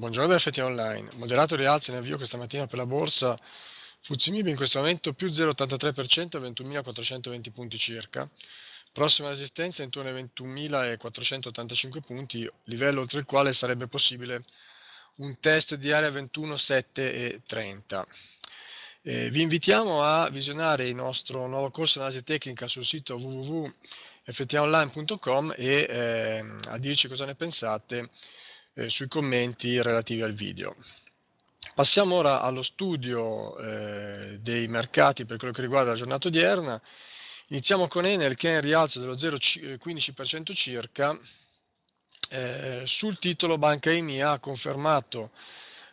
Buongiorno da FT Online, moderato rialzo in avvio questa mattina per la borsa, Fuzimib in questo momento più 0,83% a 21.420 punti circa, prossima resistenza intorno ai 21.485 punti, livello oltre il quale sarebbe possibile un test di area 21,7 e 30. Eh, vi invitiamo a visionare il nostro nuovo corso di analisi tecnica sul sito www.ftonline.com e eh, a dirci cosa ne pensate eh, sui commenti relativi al video. Passiamo ora allo studio eh, dei mercati per quello che riguarda la giornata odierna. Iniziamo con Enel che è in rialzo dello 0,15% eh, circa. Eh, sul titolo Banca EMI ha confermato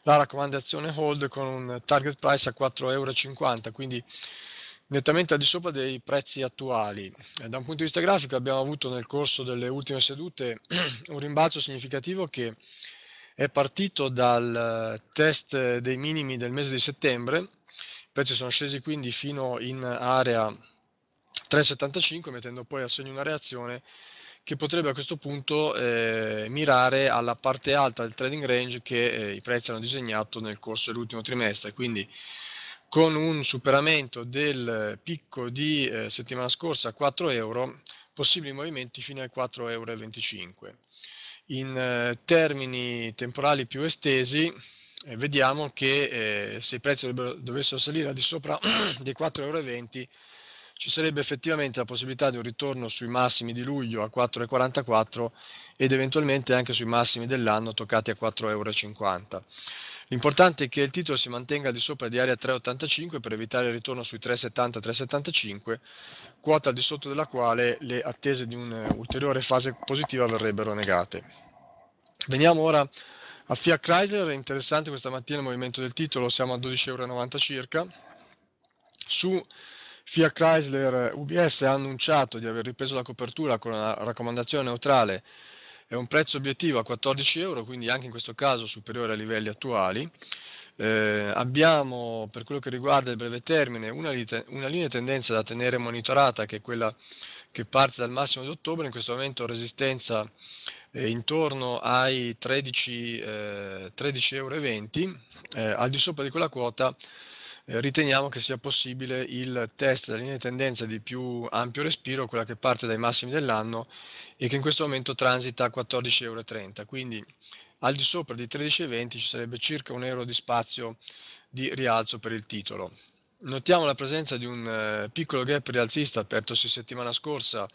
la raccomandazione hold con un target price a 4,50 euro, quindi nettamente al di sopra dei prezzi attuali. Eh, da un punto di vista grafico abbiamo avuto nel corso delle ultime sedute un rimbalzo significativo che è partito dal eh, test dei minimi del mese di settembre, invece sono scesi quindi fino in area 3,75 mettendo poi a segno una reazione che potrebbe a questo punto eh, mirare alla parte alta del trading range che eh, i prezzi hanno disegnato nel corso dell'ultimo trimestre, quindi con un superamento del picco di eh, settimana scorsa a 4 euro, possibili movimenti fino ai 4,25 euro. In eh, termini temporali più estesi vediamo che eh, se i prezzi dovessero salire al di sopra dei 4,20 euro ci sarebbe effettivamente la possibilità di un ritorno sui massimi di luglio a 4,44 euro ed eventualmente anche sui massimi dell'anno toccati a 4,50 euro. L'importante è che il titolo si mantenga di sopra di area 3,85 per evitare il ritorno sui 3,70-3,75, quota di sotto della quale le attese di un'ulteriore eh, fase positiva verrebbero negate. Veniamo ora a Fiat Chrysler, è interessante questa mattina il movimento del titolo, siamo a 12,90 euro circa. Su Fiat Chrysler UBS ha annunciato di aver ripreso la copertura con una raccomandazione neutrale è un prezzo obiettivo a 14 euro, quindi anche in questo caso superiore ai livelli attuali. Eh, abbiamo per quello che riguarda il breve termine una, una linea di tendenza da tenere monitorata che è quella che parte dal massimo di ottobre, in questo momento resistenza eh, intorno ai 13,20 eh, 13 euro, eh, al di sopra di quella quota eh, riteniamo che sia possibile il test della linea di tendenza di più ampio respiro, quella che parte dai massimi dell'anno e che in questo momento transita a 14,30 euro. Quindi al di sopra di 13,20 ci sarebbe circa un euro di spazio di rialzo per il titolo. Notiamo la presenza di un eh, piccolo gap rialzista apertosi settimana scorsa,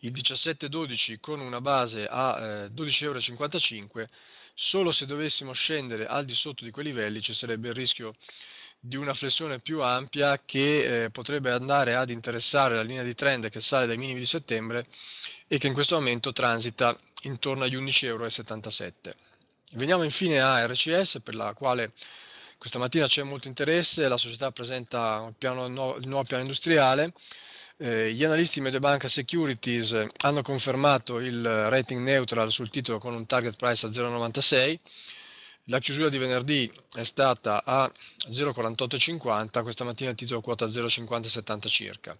il 17,12 con una base a 12,55 eh, euro. Solo se dovessimo scendere al di sotto di quei livelli ci sarebbe il rischio di una flessione più ampia che eh, potrebbe andare ad interessare la linea di trend che sale dai minimi di settembre e che in questo momento transita intorno agli 11,77 euro. Veniamo infine a RCS per la quale questa mattina c'è molto interesse, la società presenta il, piano, il nuovo piano industriale, eh, gli analisti Mediobanca Securities eh, hanno confermato il rating neutral sul titolo con un target price a 0,96, la chiusura di venerdì è stata a 0,4850, questa mattina il titolo quota 0,5070 circa.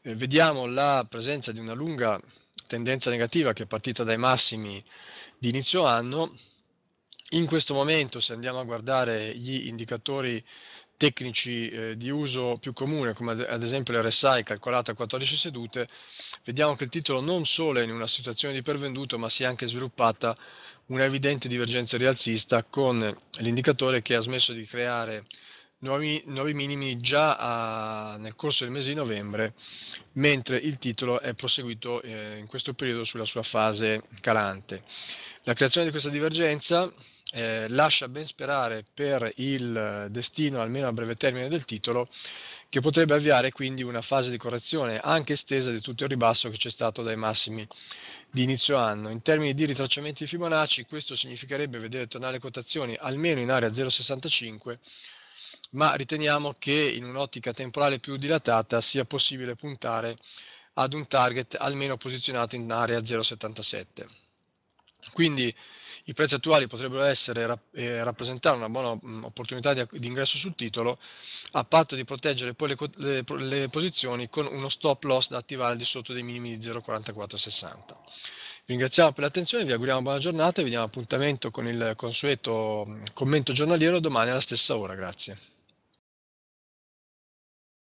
Eh, vediamo la presenza di una lunga tendenza negativa che è partita dai massimi di inizio anno, in questo momento se andiamo a guardare gli indicatori tecnici eh, di uso più comune, come ad, ad esempio l'RSI calcolato a 14 sedute, vediamo che il titolo non solo è in una situazione di pervenduto, ma si è anche sviluppata una evidente divergenza rialzista con l'indicatore che ha smesso di creare nuovi, nuovi minimi già a, ah, nel corso del mese di novembre mentre il titolo è proseguito eh, in questo periodo sulla sua fase calante. La creazione di questa divergenza eh, lascia ben sperare per il destino, almeno a breve termine, del titolo, che potrebbe avviare quindi una fase di correzione anche estesa di tutto il ribasso che c'è stato dai massimi di inizio anno. In termini di ritracciamenti di Fibonacci, questo significherebbe vedere tornare le quotazioni almeno in area 0,65 ma riteniamo che in un'ottica temporale più dilatata sia possibile puntare ad un target almeno posizionato in area 0,77. Quindi i prezzi attuali potrebbero essere, eh, rappresentare una buona mh, mm, opportunità di, di, ingresso sul titolo a patto di proteggere poi le, le, le, posizioni con uno stop loss da attivare al di sotto dei minimi di 0,4460. Vi ringraziamo per l'attenzione, vi auguriamo buona giornata e vi diamo appuntamento con il consueto mm, commento giornaliero domani alla stessa ora. Grazie.